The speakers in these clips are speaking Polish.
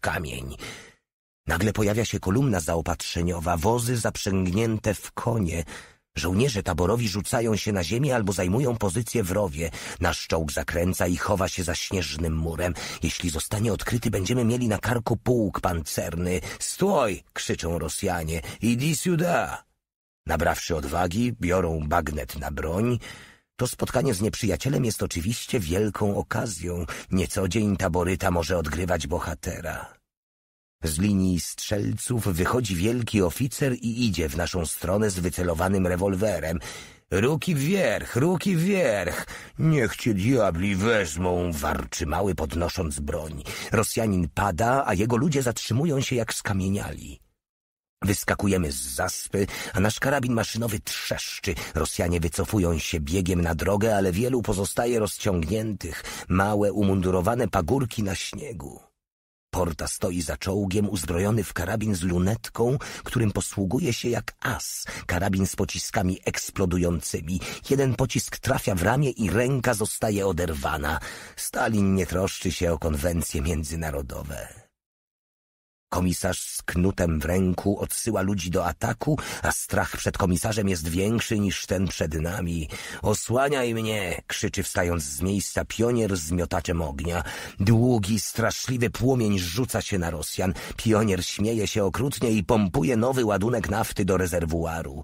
kamień. Nagle pojawia się kolumna zaopatrzeniowa, wozy zaprzęgnięte w konie. Żołnierze taborowi rzucają się na ziemię albo zajmują pozycję w rowie. Nasz czołg zakręca i chowa się za śnieżnym murem. Jeśli zostanie odkryty, będziemy mieli na karku pułk pancerny. Stój! krzyczą Rosjanie. Idi siuda! Nabrawszy odwagi, biorą bagnet na broń, to spotkanie z nieprzyjacielem jest oczywiście wielką okazją. Niecodzień taboryta może odgrywać bohatera. Z linii strzelców wychodzi wielki oficer i idzie w naszą stronę z wycelowanym rewolwerem. Ruki wierch, ruki wierch! Niech cię diabli wezmą, warczy mały podnosząc broń. Rosjanin pada, a jego ludzie zatrzymują się jak skamieniali. Wyskakujemy z zaspy, a nasz karabin maszynowy trzeszczy. Rosjanie wycofują się biegiem na drogę, ale wielu pozostaje rozciągniętych, małe umundurowane pagórki na śniegu. Porta stoi za czołgiem, uzbrojony w karabin z lunetką, którym posługuje się jak as. Karabin z pociskami eksplodującymi. Jeden pocisk trafia w ramię i ręka zostaje oderwana. Stalin nie troszczy się o konwencje międzynarodowe. Komisarz z knutem w ręku odsyła ludzi do ataku, a strach przed komisarzem jest większy niż ten przed nami. Osłaniaj mnie! krzyczy wstając z miejsca pionier z miotaczem ognia. Długi, straszliwy płomień rzuca się na Rosjan. Pionier śmieje się okrutnie i pompuje nowy ładunek nafty do rezerwuaru.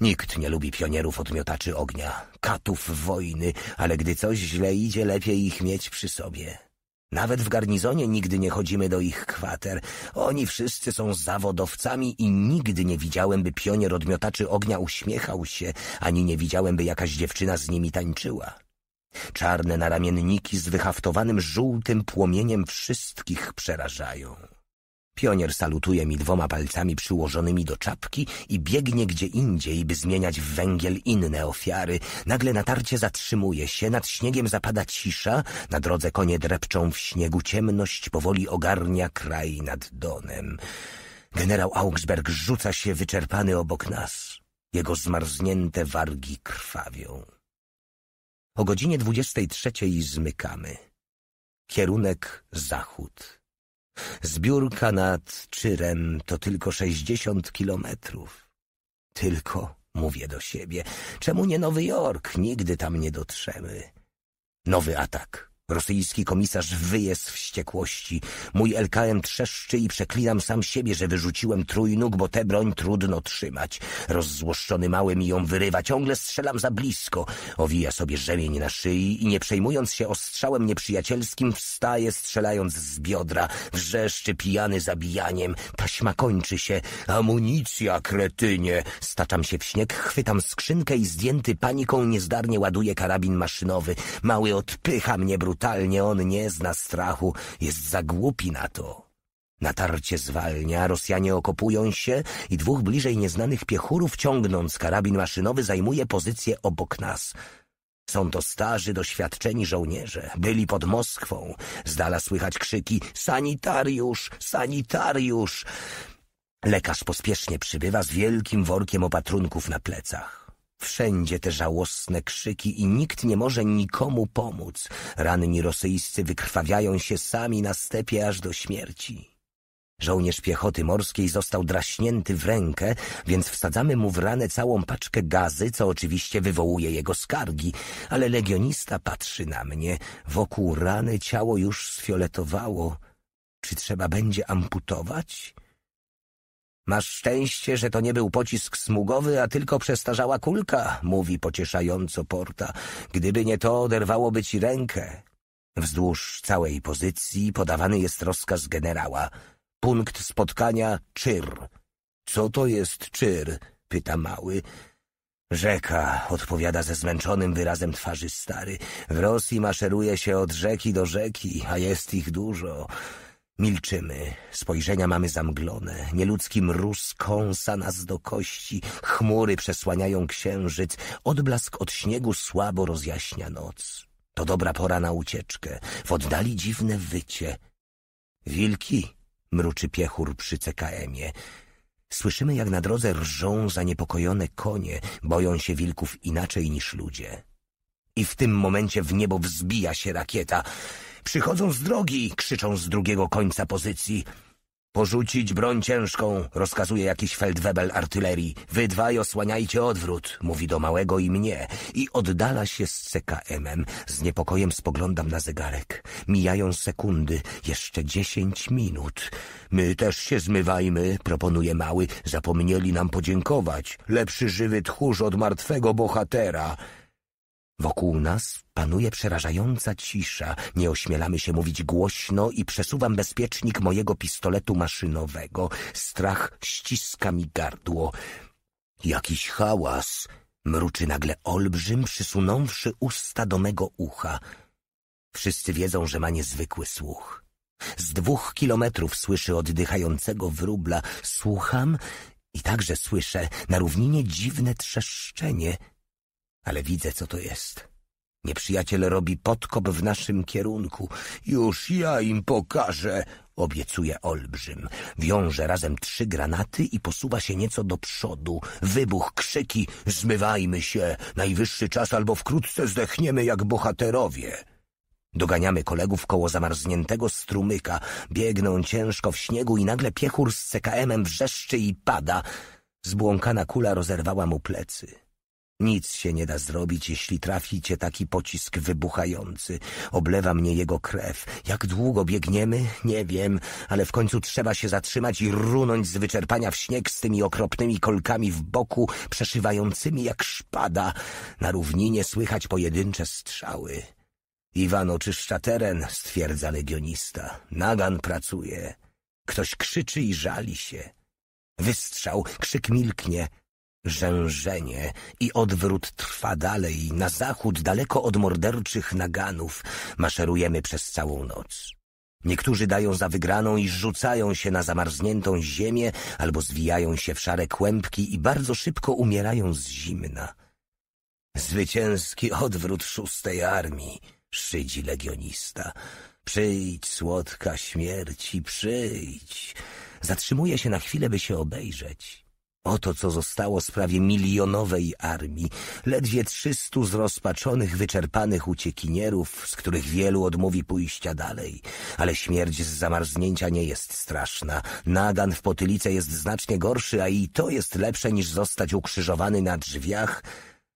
Nikt nie lubi pionierów od miotaczy ognia, katów wojny, ale gdy coś źle idzie, lepiej ich mieć przy sobie. Nawet w garnizonie nigdy nie chodzimy do ich kwater. Oni wszyscy są zawodowcami i nigdy nie widziałem, by pionier odmiotaczy ognia uśmiechał się, ani nie widziałem, by jakaś dziewczyna z nimi tańczyła. Czarne naramienniki z wyhaftowanym żółtym płomieniem wszystkich przerażają. Pionier salutuje mi dwoma palcami przyłożonymi do czapki i biegnie gdzie indziej, by zmieniać w węgiel inne ofiary. Nagle natarcie zatrzymuje się, nad śniegiem zapada cisza, na drodze konie drepczą w śniegu, ciemność powoli ogarnia kraj nad Donem. Generał Augsberg rzuca się wyczerpany obok nas. Jego zmarznięte wargi krwawią. O godzinie dwudziestej trzeciej zmykamy. Kierunek zachód. Zbiórka nad Czyrem to tylko sześćdziesiąt kilometrów. Tylko, mówię do siebie, czemu nie Nowy Jork? Nigdy tam nie dotrzemy. Nowy atak. Rosyjski komisarz wyje z wściekłości. Mój LKM trzeszczy i przeklinam sam siebie, że wyrzuciłem trójnóg, bo tę broń trudno trzymać. Rozzłoszczony mały mi ją wyrywa. Ciągle strzelam za blisko. Owija sobie rzemień na szyi i nie przejmując się ostrzałem nieprzyjacielskim wstaje, strzelając z biodra. Wrzeszczy pijany zabijaniem. Taśma kończy się. Amunicja, kretynie! Staczam się w śnieg, chwytam skrzynkę i zdjęty paniką niezdarnie ładuje karabin maszynowy. Mały odpycha mnie brud brutalnie on nie zna strachu, jest za głupi na to. Natarcie zwalnia, Rosjanie okopują się i dwóch bliżej nieznanych piechurów ciągnąc karabin maszynowy zajmuje pozycję obok nas. Są to starzy, doświadczeni żołnierze. Byli pod Moskwą. Z dala słychać krzyki sanitariusz, sanitariusz. Lekarz pospiesznie przybywa z wielkim workiem opatrunków na plecach. Wszędzie te żałosne krzyki i nikt nie może nikomu pomóc. Ranni rosyjscy wykrwawiają się sami na stepie aż do śmierci. Żołnierz piechoty morskiej został draśnięty w rękę, więc wsadzamy mu w ranę całą paczkę gazy, co oczywiście wywołuje jego skargi, ale legionista patrzy na mnie. Wokół rany ciało już sfioletowało. Czy trzeba będzie amputować? Masz szczęście, że to nie był pocisk smugowy, a tylko przestarzała kulka, mówi pocieszająco Porta. Gdyby nie to, oderwałoby ci rękę. Wzdłuż całej pozycji podawany jest rozkaz generała. Punkt spotkania Czyr. Co to jest Czyr? pyta mały. Rzeka, odpowiada ze zmęczonym wyrazem twarzy stary. W Rosji maszeruje się od rzeki do rzeki, a jest ich dużo. Milczymy, spojrzenia mamy zamglone, nieludzki mróz kąsa nas do kości, chmury przesłaniają księżyc, odblask od śniegu słabo rozjaśnia noc. To dobra pora na ucieczkę, w oddali dziwne wycie. Wilki, mruczy piechur przy CKM-ie. Słyszymy, jak na drodze rżą zaniepokojone konie, boją się wilków inaczej niż ludzie. I w tym momencie w niebo wzbija się rakieta. Przychodzą z drogi! krzyczą z drugiego końca pozycji. Porzucić broń ciężką, rozkazuje jakiś feldwebel artylerii. Wy dwaj osłaniajcie odwrót, mówi do małego i mnie i oddala się z CKM-em. Z niepokojem spoglądam na zegarek. Mijają sekundy, jeszcze dziesięć minut. My też się zmywajmy, proponuje mały. Zapomnieli nam podziękować. Lepszy żywy tchórz od martwego bohatera. Wokół nas panuje przerażająca cisza. Nie ośmielamy się mówić głośno i przesuwam bezpiecznik mojego pistoletu maszynowego. Strach ściska mi gardło. Jakiś hałas, mruczy nagle olbrzym, przysunąwszy usta do mego ucha. Wszyscy wiedzą, że ma niezwykły słuch. Z dwóch kilometrów słyszy oddychającego wróbla. Słucham i także słyszę na równinie dziwne trzeszczenie – ale widzę, co to jest. Nieprzyjaciel robi podkop w naszym kierunku. Już ja im pokażę, obiecuje olbrzym. Wiąże razem trzy granaty i posuwa się nieco do przodu. Wybuch, krzyki, zmywajmy się, najwyższy czas albo wkrótce zdechniemy jak bohaterowie. Doganiamy kolegów koło zamarzniętego strumyka. Biegną ciężko w śniegu i nagle piechur z CKM-em wrzeszczy i pada. Zbłąkana kula rozerwała mu plecy. Nic się nie da zrobić, jeśli traficie taki pocisk wybuchający. Oblewa mnie jego krew. Jak długo biegniemy? Nie wiem, ale w końcu trzeba się zatrzymać i runąć z wyczerpania w śnieg z tymi okropnymi kolkami w boku, przeszywającymi jak szpada. Na równinie słychać pojedyncze strzały. Iwan oczyszcza teren, stwierdza legionista. Nagan pracuje. Ktoś krzyczy i żali się. Wystrzał, krzyk milknie. Rzężenie i odwrót trwa dalej, na zachód, daleko od morderczych naganów, maszerujemy przez całą noc. Niektórzy dają za wygraną i rzucają się na zamarzniętą ziemię albo zwijają się w szare kłębki i bardzo szybko umierają z zimna. Zwycięski odwrót szóstej armii, szydzi legionista. Przyjdź, słodka śmierci, przyjdź. Zatrzymuje się na chwilę, by się obejrzeć. Oto co zostało z prawie milionowej armii, ledwie trzystu zrozpaczonych, wyczerpanych uciekinierów, z których wielu odmówi pójścia dalej. Ale śmierć z zamarznięcia nie jest straszna. Nagan w potylicę jest znacznie gorszy, a i to jest lepsze niż zostać ukrzyżowany na drzwiach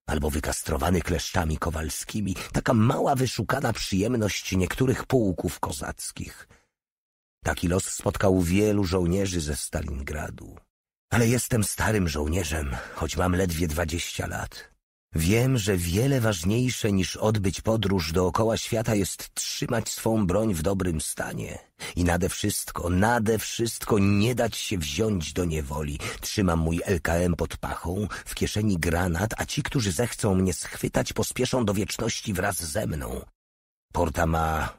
albo wykastrowany kleszczami kowalskimi. Taka mała, wyszukana przyjemność niektórych pułków kozackich. Taki los spotkał wielu żołnierzy ze Stalingradu. Ale jestem starym żołnierzem, choć mam ledwie dwadzieścia lat. Wiem, że wiele ważniejsze niż odbyć podróż dookoła świata jest trzymać swą broń w dobrym stanie. I nade wszystko, nade wszystko nie dać się wziąć do niewoli. Trzymam mój LKM pod pachą, w kieszeni granat, a ci, którzy zechcą mnie schwytać, pospieszą do wieczności wraz ze mną. Porta ma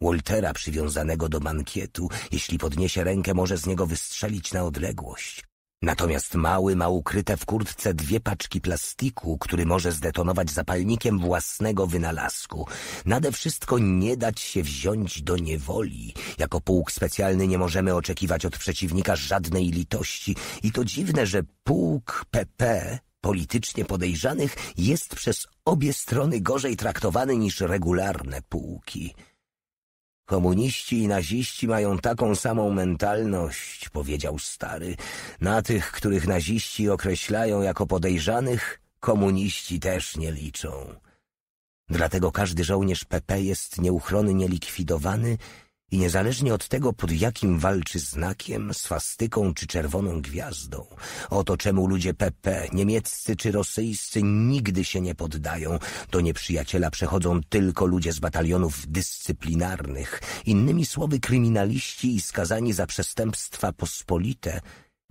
Waltera przywiązanego do mankietu. Jeśli podniesie rękę, może z niego wystrzelić na odległość. Natomiast mały ma ukryte w kurtce dwie paczki plastiku, który może zdetonować zapalnikiem własnego wynalazku. Nade wszystko nie dać się wziąć do niewoli. Jako pułk specjalny nie możemy oczekiwać od przeciwnika żadnej litości. I to dziwne, że pułk PP politycznie podejrzanych jest przez obie strony gorzej traktowany niż regularne pułki. Komuniści i naziści mają taką samą mentalność, powiedział stary. Na tych, których naziści określają jako podejrzanych, komuniści też nie liczą. Dlatego każdy żołnierz PP jest nieuchronnie likwidowany i niezależnie od tego, pod jakim walczy znakiem, swastyką czy czerwoną gwiazdą. Oto czemu ludzie PP, niemieccy czy rosyjscy, nigdy się nie poddają. Do nieprzyjaciela przechodzą tylko ludzie z batalionów dyscyplinarnych, innymi słowy kryminaliści i skazani za przestępstwa pospolite,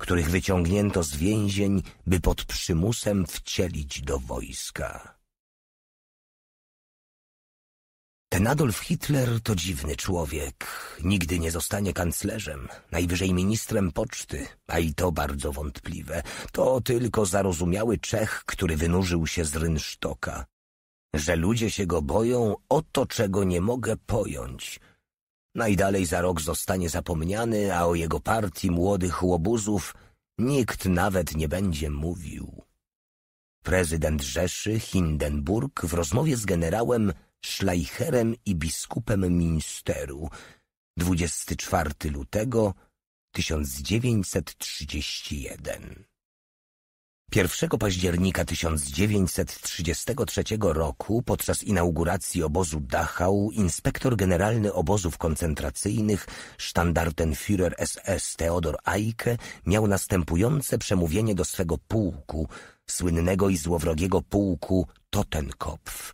których wyciągnięto z więzień, by pod przymusem wcielić do wojska. Ten Adolf Hitler to dziwny człowiek. Nigdy nie zostanie kanclerzem, najwyżej ministrem poczty, a i to bardzo wątpliwe. To tylko zarozumiały Czech, który wynurzył się z rynsztoka. Że ludzie się go boją, oto czego nie mogę pojąć. Najdalej za rok zostanie zapomniany, a o jego partii młodych łobuzów nikt nawet nie będzie mówił. Prezydent Rzeszy Hindenburg w rozmowie z generałem szlajcherem i biskupem Minsteru 24 lutego 1931. 1 października 1933 roku podczas inauguracji obozu Dachau inspektor generalny obozów koncentracyjnych Standartenführer SS Theodor Eike miał następujące przemówienie do swego pułku, słynnego i złowrogiego pułku Totenkopf –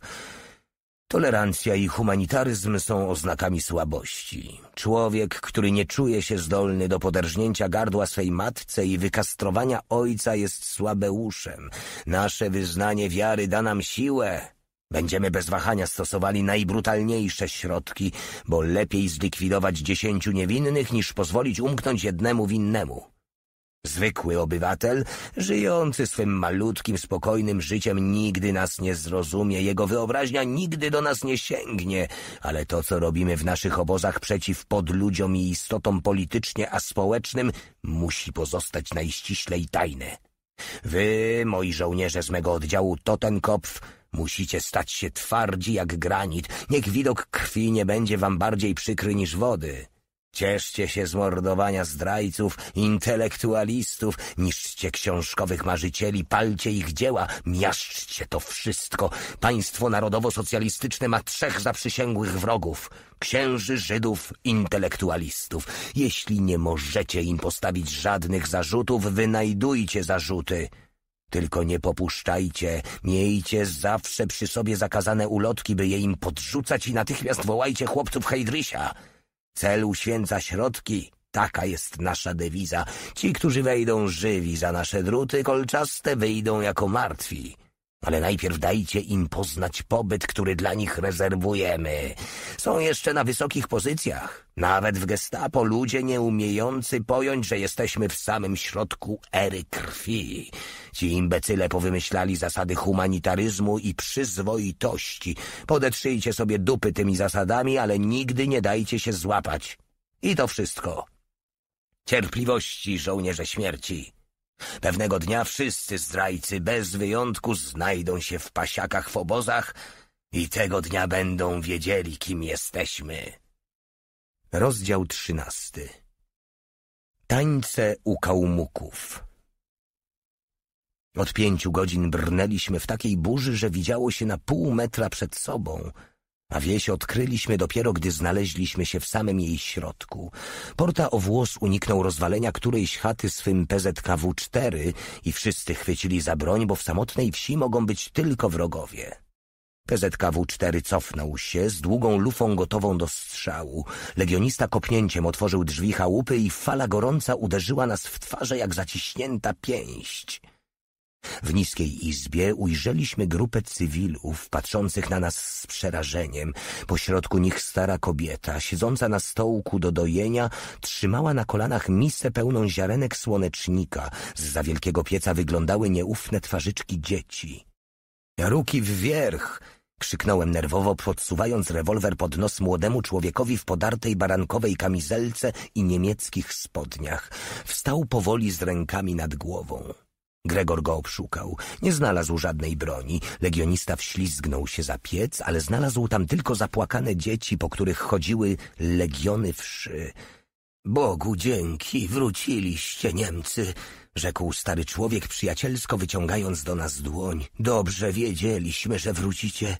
Tolerancja i humanitaryzm są oznakami słabości. Człowiek, który nie czuje się zdolny do poderżnięcia gardła swej matce i wykastrowania ojca jest słabeuszem. Nasze wyznanie wiary da nam siłę. Będziemy bez wahania stosowali najbrutalniejsze środki, bo lepiej zlikwidować dziesięciu niewinnych niż pozwolić umknąć jednemu winnemu. Zwykły obywatel, żyjący swym malutkim, spokojnym życiem, nigdy nas nie zrozumie, jego wyobraźnia nigdy do nas nie sięgnie, ale to, co robimy w naszych obozach przeciw podludziom i istotom politycznie, a społecznym, musi pozostać najściślej tajne. Wy, moi żołnierze z mego oddziału Totenkopf, musicie stać się twardzi jak granit, niech widok krwi nie będzie wam bardziej przykry niż wody. Cieszcie się z mordowania zdrajców, intelektualistów, niszczcie książkowych marzycieli, palcie ich dzieła, miaszczcie to wszystko. Państwo narodowo-socjalistyczne ma trzech zaprzysięgłych wrogów. Księży, Żydów, intelektualistów. Jeśli nie możecie im postawić żadnych zarzutów, wynajdujcie zarzuty. Tylko nie popuszczajcie, miejcie zawsze przy sobie zakazane ulotki, by je im podrzucać i natychmiast wołajcie chłopców Heidrysia. Cel uświęca środki. Taka jest nasza dewiza. Ci, którzy wejdą żywi za nasze druty kolczaste, wyjdą jako martwi. Ale najpierw dajcie im poznać pobyt, który dla nich rezerwujemy. Są jeszcze na wysokich pozycjach. Nawet w gestapo ludzie nie umiejący pojąć, że jesteśmy w samym środku ery krwi. Ci imbecyle powymyślali zasady humanitaryzmu i przyzwoitości. Podetrzyjcie sobie dupy tymi zasadami, ale nigdy nie dajcie się złapać. I to wszystko. Cierpliwości, żołnierze śmierci. Pewnego dnia wszyscy zdrajcy bez wyjątku znajdą się w pasiakach w obozach i tego dnia będą wiedzieli, kim jesteśmy. Rozdział trzynasty Tańce u kałmuków Od pięciu godzin brnęliśmy w takiej burzy, że widziało się na pół metra przed sobą – a wieś odkryliśmy dopiero, gdy znaleźliśmy się w samym jej środku. Porta o włos uniknął rozwalenia którejś chaty swym PZKW-4 i wszyscy chwycili za broń, bo w samotnej wsi mogą być tylko wrogowie. PZKW-4 cofnął się z długą lufą gotową do strzału. Legionista kopnięciem otworzył drzwi chałupy i fala gorąca uderzyła nas w twarze jak zaciśnięta pięść. W niskiej izbie ujrzeliśmy grupę cywilów patrzących na nas z przerażeniem. Pośrodku nich stara kobieta, siedząca na stołku do dojenia, trzymała na kolanach misę pełną ziarenek słonecznika. Z za wielkiego pieca wyglądały nieufne twarzyczki dzieci. Ruki w wierch! Krzyknąłem nerwowo, podsuwając rewolwer pod nos młodemu człowiekowi w podartej barankowej kamizelce i niemieckich spodniach. Wstał powoli z rękami nad głową. Gregor go obszukał. Nie znalazł żadnej broni. Legionista wślizgnął się za piec, ale znalazł tam tylko zapłakane dzieci, po których chodziły legiony wszy. Bogu dzięki, wróciliście, Niemcy, rzekł stary człowiek przyjacielsko, wyciągając do nas dłoń. Dobrze wiedzieliśmy, że wrócicie.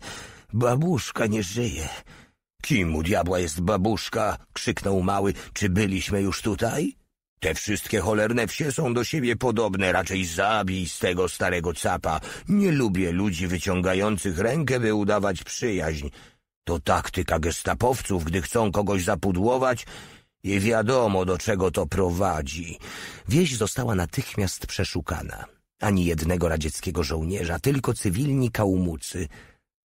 Babuszka nie żyje. Kim u diabła jest babuszka? krzyknął mały. Czy byliśmy już tutaj? Te wszystkie cholerne wsie są do siebie podobne, raczej zabij z tego starego capa. Nie lubię ludzi wyciągających rękę, by udawać przyjaźń. To taktyka gestapowców, gdy chcą kogoś zapudłować i wiadomo, do czego to prowadzi. Wieś została natychmiast przeszukana. Ani jednego radzieckiego żołnierza, tylko cywilni kałmucy –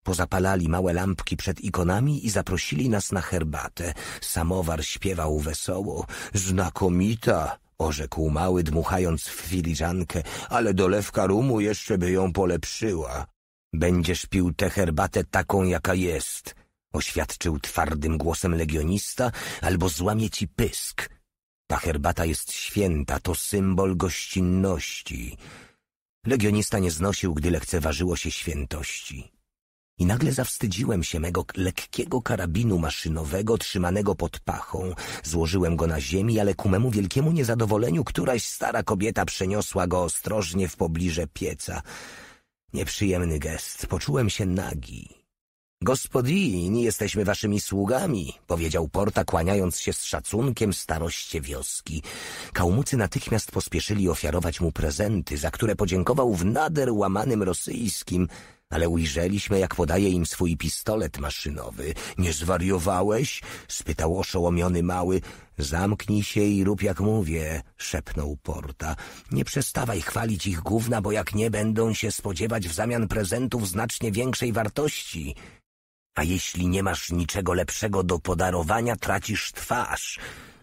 Pozapalali małe lampki przed ikonami i zaprosili nas na herbatę. Samowar śpiewał wesoło. Znakomita! orzekł mały, dmuchając w filiżankę, ale dolewka rumu jeszcze by ją polepszyła. Będziesz pił tę herbatę taką, jaka jest, oświadczył twardym głosem legionista, albo złamie ci pysk. Ta herbata jest święta, to symbol gościnności. Legionista nie znosił, gdy lekceważyło się świętości. I nagle zawstydziłem się mego lekkiego karabinu maszynowego trzymanego pod pachą. Złożyłem go na ziemi, ale ku memu wielkiemu niezadowoleniu któraś stara kobieta przeniosła go ostrożnie w pobliże pieca. Nieprzyjemny gest. Poczułem się nagi. Gospodini, jesteśmy waszymi sługami, powiedział Porta, kłaniając się z szacunkiem staroście wioski. Kałmucy natychmiast pospieszyli ofiarować mu prezenty, za które podziękował w nader łamanym rosyjskim – ale ujrzeliśmy, jak podaje im swój pistolet maszynowy. Nie zwariowałeś? spytał oszołomiony mały. Zamknij się i rób jak mówię, szepnął Porta. Nie przestawaj chwalić ich gówna, bo jak nie będą się spodziewać w zamian prezentów znacznie większej wartości. A jeśli nie masz niczego lepszego do podarowania, tracisz twarz.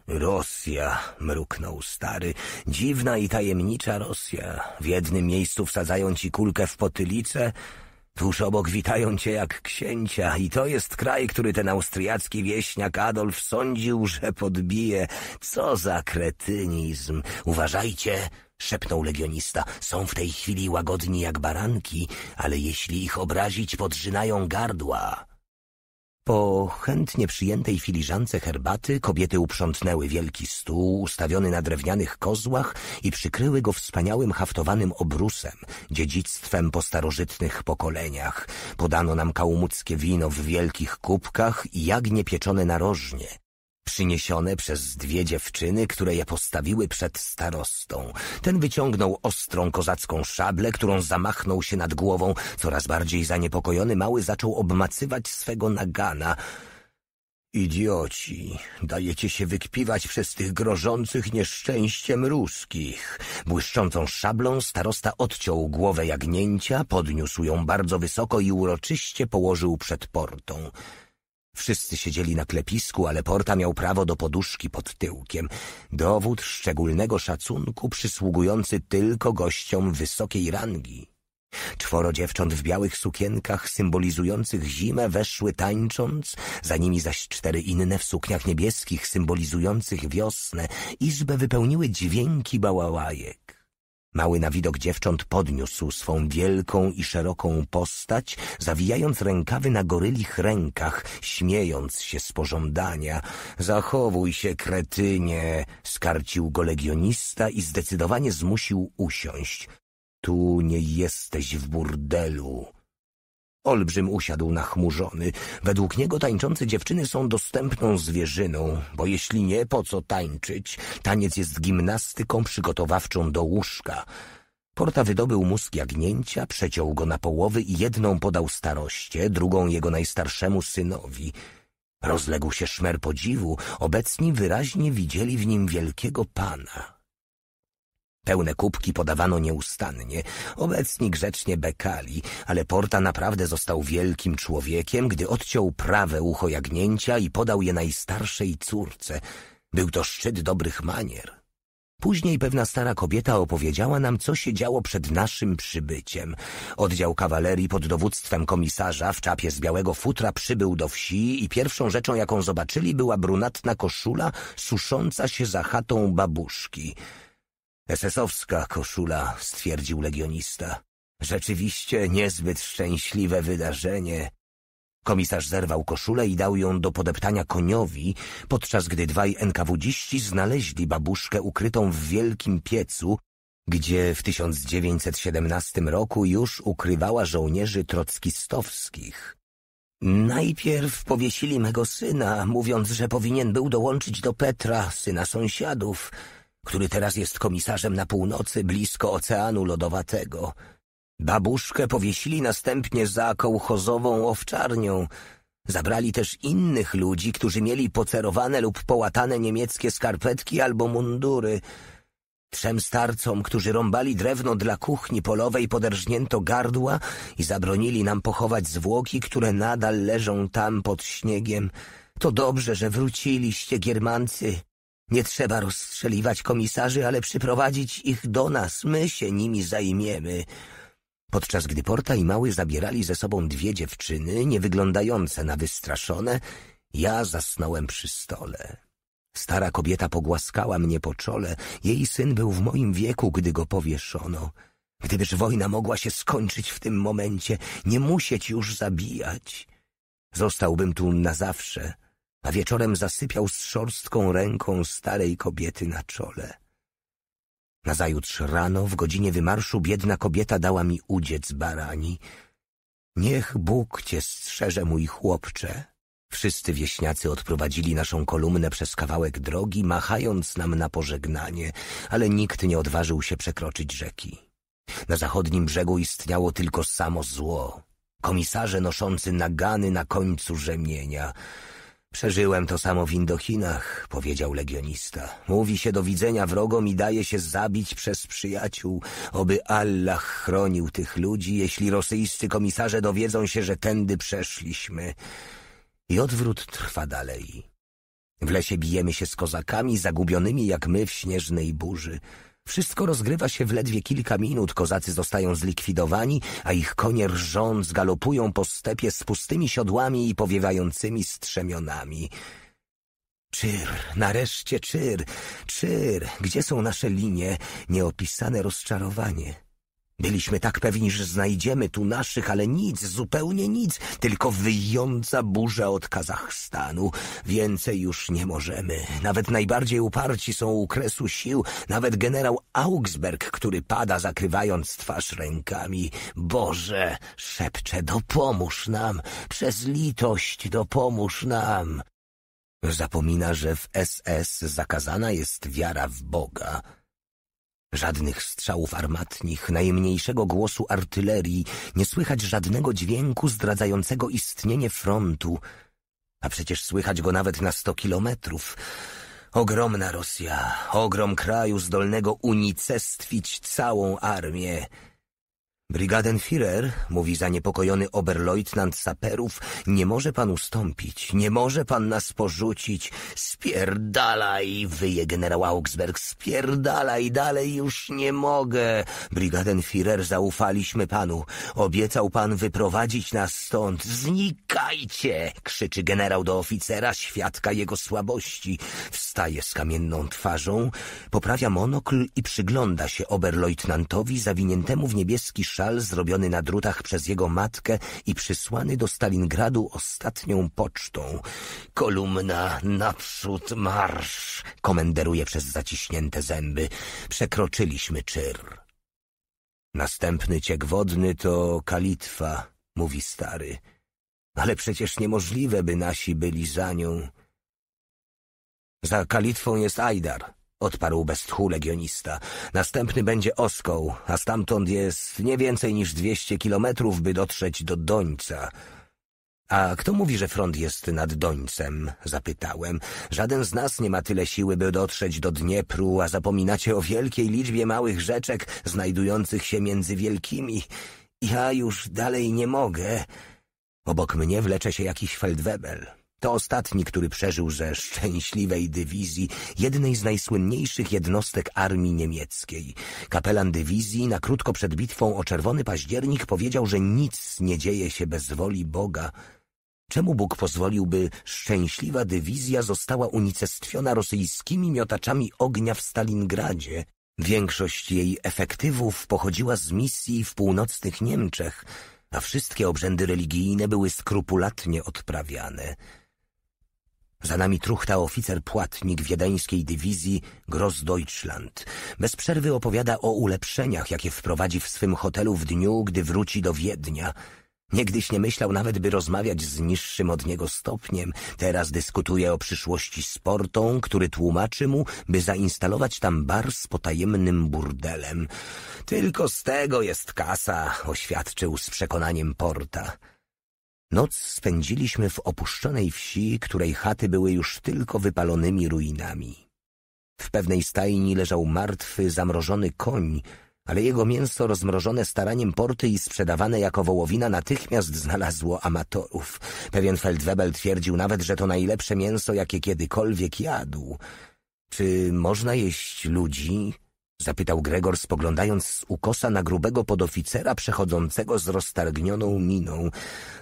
Rosja, mruknął stary. Dziwna i tajemnicza Rosja. W jednym miejscu wsadzają ci kulkę w potylicę, Tuż obok witają cię jak księcia i to jest kraj, który ten austriacki wieśniak Adolf sądził, że podbije. Co za kretynizm! Uważajcie! szepnął legionista. Są w tej chwili łagodni jak baranki, ale jeśli ich obrazić, podrzynają gardła. Po chętnie przyjętej filiżance herbaty kobiety uprzątnęły wielki stół ustawiony na drewnianych kozłach i przykryły go wspaniałym haftowanym obrusem, dziedzictwem po starożytnych pokoleniach. Podano nam kałmuckie wino w wielkich kubkach i jagnie pieczone narożnie, przyniesione przez dwie dziewczyny, które je postawiły przed starostą. Ten wyciągnął ostrą kozacką szablę, którą zamachnął się nad głową. Coraz bardziej zaniepokojony mały zaczął obmacywać swego nagana. Idioci, dajecie się wykpiwać przez tych grożących nieszczęściem ruskich. Błyszczącą szablą starosta odciął głowę jagnięcia, podniósł ją bardzo wysoko i uroczyście położył przed portą. Wszyscy siedzieli na klepisku, ale Porta miał prawo do poduszki pod tyłkiem. Dowód szczególnego szacunku przysługujący tylko gościom wysokiej rangi. Czworo dziewcząt w białych sukienkach symbolizujących zimę weszły tańcząc, za nimi zaś cztery inne w sukniach niebieskich symbolizujących wiosnę. Izbę wypełniły dźwięki bałałajek. Mały na widok dziewcząt podniósł swą wielką i szeroką postać, zawijając rękawy na gorylich rękach, śmiejąc się z pożądania. Zachowuj się, kretynie! skarcił go legionista i zdecydowanie zmusił usiąść. Tu nie jesteś w burdelu. Olbrzym usiadł nachmurzony. Według niego tańczące dziewczyny są dostępną zwierzyną, bo jeśli nie, po co tańczyć? Taniec jest gimnastyką przygotowawczą do łóżka. Porta wydobył mózg jagnięcia, przeciął go na połowy i jedną podał staroście, drugą jego najstarszemu synowi. Rozległ się szmer podziwu, obecni wyraźnie widzieli w nim wielkiego pana. Pełne kubki podawano nieustannie. Obecni grzecznie bekali, ale Porta naprawdę został wielkim człowiekiem, gdy odciął prawe ucho jagnięcia i podał je najstarszej córce. Był to szczyt dobrych manier. Później pewna stara kobieta opowiedziała nam, co się działo przed naszym przybyciem. Oddział kawalerii pod dowództwem komisarza w czapie z białego futra przybył do wsi i pierwszą rzeczą, jaką zobaczyli, była brunatna koszula susząca się za chatą babuszki – Esesowska koszula, stwierdził legionista. Rzeczywiście niezbyt szczęśliwe wydarzenie. Komisarz zerwał koszulę i dał ją do podeptania koniowi, podczas gdy dwaj NKWDziści znaleźli babuszkę ukrytą w wielkim piecu, gdzie w 1917 roku już ukrywała żołnierzy trockistowskich. Najpierw powiesili mego syna, mówiąc, że powinien był dołączyć do Petra, syna sąsiadów, który teraz jest komisarzem na północy blisko Oceanu Lodowatego. Babuszkę powiesili następnie za kołchozową owczarnią. Zabrali też innych ludzi, którzy mieli pocerowane lub połatane niemieckie skarpetki albo mundury. Trzem starcom, którzy rąbali drewno dla kuchni polowej, poderżnięto gardła i zabronili nam pochować zwłoki, które nadal leżą tam pod śniegiem. To dobrze, że wróciliście, Giermancy, nie trzeba rozstrzeliwać komisarzy, ale przyprowadzić ich do nas. My się nimi zajmiemy. Podczas gdy Porta i Mały zabierali ze sobą dwie dziewczyny, nie wyglądające na wystraszone, ja zasnąłem przy stole. Stara kobieta pogłaskała mnie po czole. Jej syn był w moim wieku, gdy go powieszono. Gdybyż wojna mogła się skończyć w tym momencie, nie musieć już zabijać. Zostałbym tu na zawsze a wieczorem zasypiał z szorstką ręką starej kobiety na czole. Nazajutrz rano w godzinie wymarszu biedna kobieta dała mi udziec barani. Niech Bóg cię strzeże, mój chłopcze. Wszyscy wieśniacy odprowadzili naszą kolumnę przez kawałek drogi, machając nam na pożegnanie, ale nikt nie odważył się przekroczyć rzeki. Na zachodnim brzegu istniało tylko samo zło. Komisarze noszący nagany na końcu rzemienia – Przeżyłem to samo w Indochinach, powiedział legionista. Mówi się do widzenia wrogom i daje się zabić przez przyjaciół. Oby Allah chronił tych ludzi, jeśli rosyjscy komisarze dowiedzą się, że tędy przeszliśmy. I odwrót trwa dalej. W lesie bijemy się z kozakami, zagubionymi jak my w śnieżnej burzy. Wszystko rozgrywa się w ledwie kilka minut. Kozacy zostają zlikwidowani, a ich konie rżąc galopują po stepie z pustymi siodłami i powiewającymi strzemionami. Czyr, nareszcie czyr, czyr, gdzie są nasze linie, nieopisane rozczarowanie? Byliśmy tak pewni, że znajdziemy tu naszych, ale nic, zupełnie nic, tylko wyjąca burza od Kazachstanu. Więcej już nie możemy. Nawet najbardziej uparci są u kresu sił, nawet generał Augsberg, który pada zakrywając twarz rękami. Boże, szepcze, dopomóż nam, przez litość dopomóż nam. Zapomina, że w SS zakazana jest wiara w Boga. Żadnych strzałów armatnich, najmniejszego głosu artylerii, nie słychać żadnego dźwięku zdradzającego istnienie frontu, a przecież słychać go nawet na sto kilometrów. Ogromna Rosja, ogrom kraju zdolnego unicestwić całą armię. Brigadenfirer, mówi zaniepokojony oberleutnant saperów, nie może pan ustąpić, nie może pan nas porzucić. Spierdalaj, wyje generał Augsberg, spierdalaj, dalej już nie mogę. Brigadenfirer, zaufaliśmy panu. Obiecał pan wyprowadzić nas stąd. Znikajcie, krzyczy generał do oficera, świadka jego słabości. Wstaje z kamienną twarzą, poprawia monokl i przygląda się oberleutnantowi zawiniętemu w niebieski szal zrobiony na drutach przez jego matkę i przysłany do Stalingradu ostatnią pocztą. Kolumna naprzód marsz, komenderuje przez zaciśnięte zęby. Przekroczyliśmy czyr. Następny ciek wodny to kalitwa, mówi stary. Ale przecież niemożliwe, by nasi byli za nią. Za kalitwą jest Ajdar, odparł bez tchu legionista. Następny będzie Oskoł, a stamtąd jest nie więcej niż dwieście kilometrów, by dotrzeć do Dońca. A kto mówi, że front jest nad Dońcem? Zapytałem. Żaden z nas nie ma tyle siły, by dotrzeć do Dniepru, a zapominacie o wielkiej liczbie małych rzeczek znajdujących się między wielkimi. Ja już dalej nie mogę. Obok mnie wlecze się jakiś feldwebel. To ostatni, który przeżył ze szczęśliwej dywizji jednej z najsłynniejszych jednostek armii niemieckiej. Kapelan dywizji na krótko przed bitwą o Czerwony Październik powiedział, że nic nie dzieje się bez woli Boga. Czemu Bóg pozwoliłby szczęśliwa dywizja została unicestwiona rosyjskimi miotaczami ognia w Stalingradzie? Większość jej efektywów pochodziła z misji w północnych Niemczech, a wszystkie obrzędy religijne były skrupulatnie odprawiane – za nami truchta oficer płatnik wiedeńskiej dywizji Grossdeutschland. Bez przerwy opowiada o ulepszeniach, jakie wprowadzi w swym hotelu w dniu, gdy wróci do Wiednia. Niegdyś nie myślał nawet, by rozmawiać z niższym od niego stopniem. Teraz dyskutuje o przyszłości z portą, który tłumaczy mu, by zainstalować tam bar z potajemnym burdelem. Tylko z tego jest kasa, oświadczył z przekonaniem porta. Noc spędziliśmy w opuszczonej wsi, której chaty były już tylko wypalonymi ruinami. W pewnej stajni leżał martwy, zamrożony koń, ale jego mięso rozmrożone staraniem porty i sprzedawane jako wołowina natychmiast znalazło amatorów. Pewien Feldwebel twierdził nawet, że to najlepsze mięso, jakie kiedykolwiek jadł. Czy można jeść ludzi, Zapytał Gregor, spoglądając z ukosa na grubego podoficera przechodzącego z roztargnioną miną.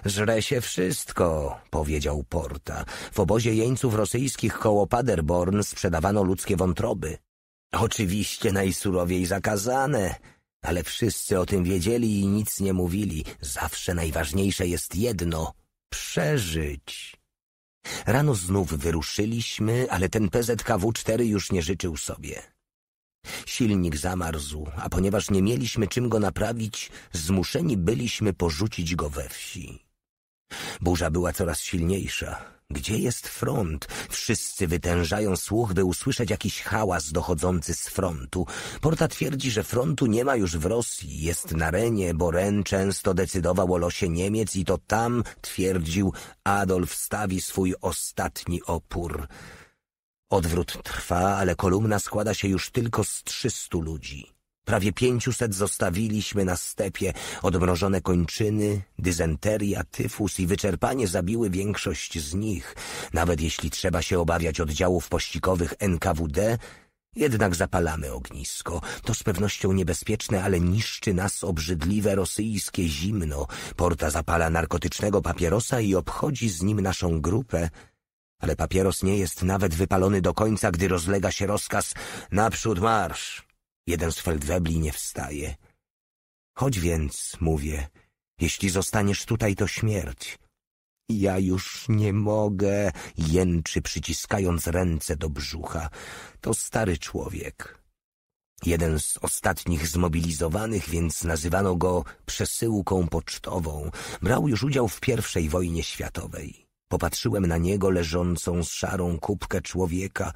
Żre się wszystko, powiedział Porta. W obozie jeńców rosyjskich koło Paderborn sprzedawano ludzkie wątroby. Oczywiście najsurowiej zakazane, ale wszyscy o tym wiedzieli i nic nie mówili. Zawsze najważniejsze jest jedno — przeżyć. Rano znów wyruszyliśmy, ale ten PZKW-4 już nie życzył sobie. Silnik zamarzł, a ponieważ nie mieliśmy czym go naprawić, zmuszeni byliśmy porzucić go we wsi. Burza była coraz silniejsza. Gdzie jest front? Wszyscy wytężają słuch, by usłyszeć jakiś hałas dochodzący z frontu. Porta twierdzi, że frontu nie ma już w Rosji. Jest na Renie, bo Ren często decydował o losie Niemiec i to tam, twierdził, Adolf stawi swój ostatni opór. Odwrót trwa, ale kolumna składa się już tylko z trzystu ludzi. Prawie pięciuset zostawiliśmy na stepie, odmrożone kończyny, dysenteria, tyfus i wyczerpanie zabiły większość z nich. Nawet jeśli trzeba się obawiać oddziałów pościkowych NKWD, jednak zapalamy ognisko. To z pewnością niebezpieczne, ale niszczy nas obrzydliwe rosyjskie zimno. Porta zapala narkotycznego papierosa i obchodzi z nim naszą grupę – ale papieros nie jest nawet wypalony do końca, gdy rozlega się rozkaz naprzód marsz. Jeden z feldwebli nie wstaje. Chodź więc, mówię, jeśli zostaniesz tutaj, to śmierć. Ja już nie mogę, jęczy przyciskając ręce do brzucha. To stary człowiek. Jeden z ostatnich zmobilizowanych, więc nazywano go przesyłką pocztową. Brał już udział w pierwszej wojnie światowej. Popatrzyłem na niego leżącą z szarą kubkę człowieka,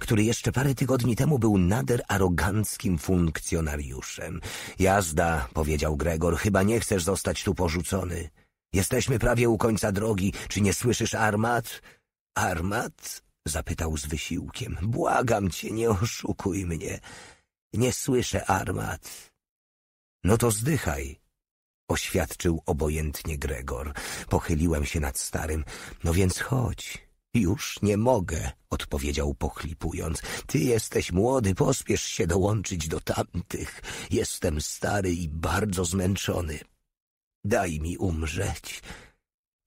który jeszcze parę tygodni temu był nader aroganckim funkcjonariuszem. Jazda, powiedział Gregor, chyba nie chcesz zostać tu porzucony. Jesteśmy prawie u końca drogi. Czy nie słyszysz armat? Armat? zapytał z wysiłkiem. Błagam cię, nie oszukuj mnie. Nie słyszę armat. No to zdychaj, oświadczył obojętnie Gregor. Pochyliłem się nad starym. No więc chodź. Już nie mogę, odpowiedział pochlipując. Ty jesteś młody, pospiesz się dołączyć do tamtych. Jestem stary i bardzo zmęczony. Daj mi umrzeć.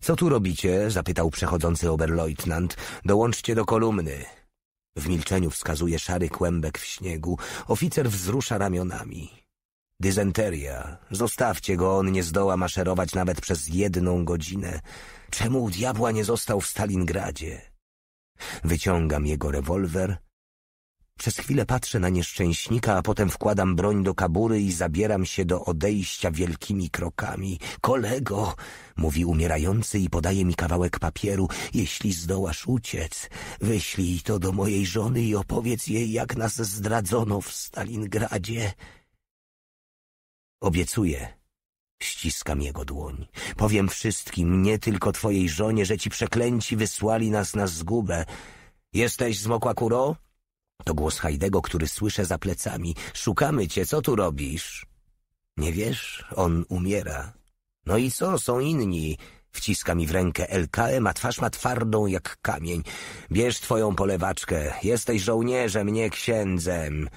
Co tu robicie? zapytał przechodzący oberleutnant. Dołączcie do kolumny. W milczeniu wskazuje szary kłębek w śniegu. Oficer wzrusza ramionami. Dysenteria. Zostawcie go, on nie zdoła maszerować nawet przez jedną godzinę. Czemu u diabła nie został w Stalingradzie? Wyciągam jego rewolwer. Przez chwilę patrzę na nieszczęśnika, a potem wkładam broń do kabury i zabieram się do odejścia wielkimi krokami. Kolego, mówi umierający i podaje mi kawałek papieru, jeśli zdołasz uciec, wyślij to do mojej żony i opowiedz jej, jak nas zdradzono w Stalingradzie. Obiecuję. Ściskam jego dłoń. Powiem wszystkim, nie tylko twojej żonie, że ci przeklęci wysłali nas na zgubę. Jesteś z Mokłakuro? To głos Hajdego, który słyszę za plecami. Szukamy cię, co tu robisz? Nie wiesz, on umiera. No i co, są inni. Wciska mi w rękę LKM, a twarz ma twardą jak kamień. Bierz twoją polewaczkę. Jesteś żołnierzem, nie księdzem.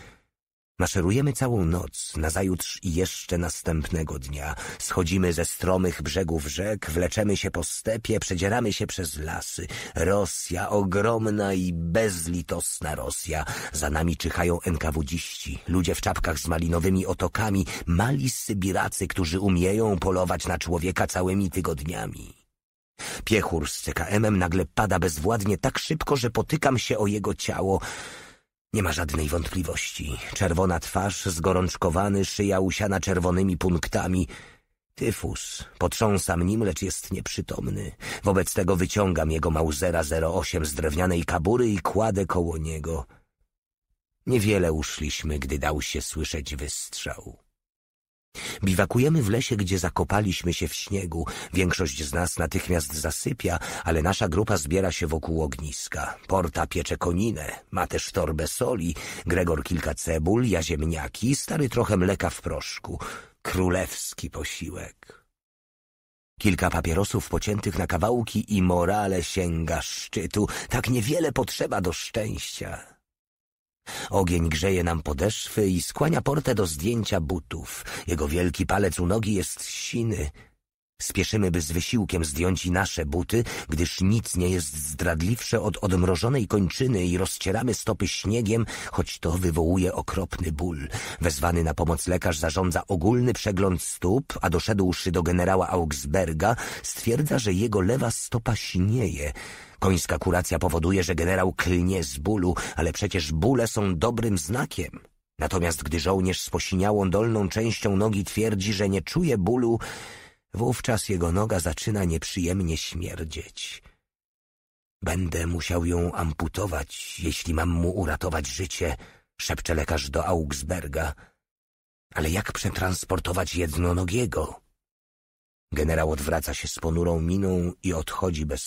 Maszerujemy całą noc, nazajutrz i jeszcze następnego dnia. Schodzimy ze stromych brzegów rzek, wleczemy się po stepie, przedzieramy się przez lasy. Rosja, ogromna i bezlitosna Rosja. Za nami czyhają enkawudziści, ludzie w czapkach z malinowymi otokami, mali sybiracy, którzy umieją polować na człowieka całymi tygodniami. Piechur z CKM-em nagle pada bezwładnie tak szybko, że potykam się o jego ciało. Nie ma żadnej wątpliwości. Czerwona twarz, zgorączkowany, szyja usiana czerwonymi punktami. Tyfus. Potrząsam nim, lecz jest nieprzytomny. Wobec tego wyciągam jego małzera 08 z drewnianej kabury i kładę koło niego. Niewiele uszliśmy, gdy dał się słyszeć wystrzał. Biwakujemy w lesie, gdzie zakopaliśmy się w śniegu. Większość z nas natychmiast zasypia, ale nasza grupa zbiera się wokół ogniska. Porta piecze koninę, ma też torbę soli, Gregor kilka cebul, ja ziemniaki, stary trochę mleka w proszku. Królewski posiłek. Kilka papierosów pociętych na kawałki i morale sięga szczytu. Tak niewiele potrzeba do szczęścia. Ogień grzeje nam podeszwy i skłania portę do zdjęcia butów. Jego wielki palec u nogi jest siny, Spieszymy, by z wysiłkiem zdjąć i nasze buty, gdyż nic nie jest zdradliwsze od odmrożonej kończyny i rozcieramy stopy śniegiem, choć to wywołuje okropny ból. Wezwany na pomoc lekarz zarządza ogólny przegląd stóp, a doszedłszy do generała Augsberga, stwierdza, że jego lewa stopa śnieje. Końska kuracja powoduje, że generał klnie z bólu, ale przecież bóle są dobrym znakiem. Natomiast gdy żołnierz z posiniałą dolną częścią nogi twierdzi, że nie czuje bólu, Wówczas jego noga zaczyna nieprzyjemnie śmierdzieć. Będę musiał ją amputować, jeśli mam mu uratować życie, szepcze lekarz do Augsberga. Ale jak przetransportować jednonogiego? Generał odwraca się z ponurą miną i odchodzi bez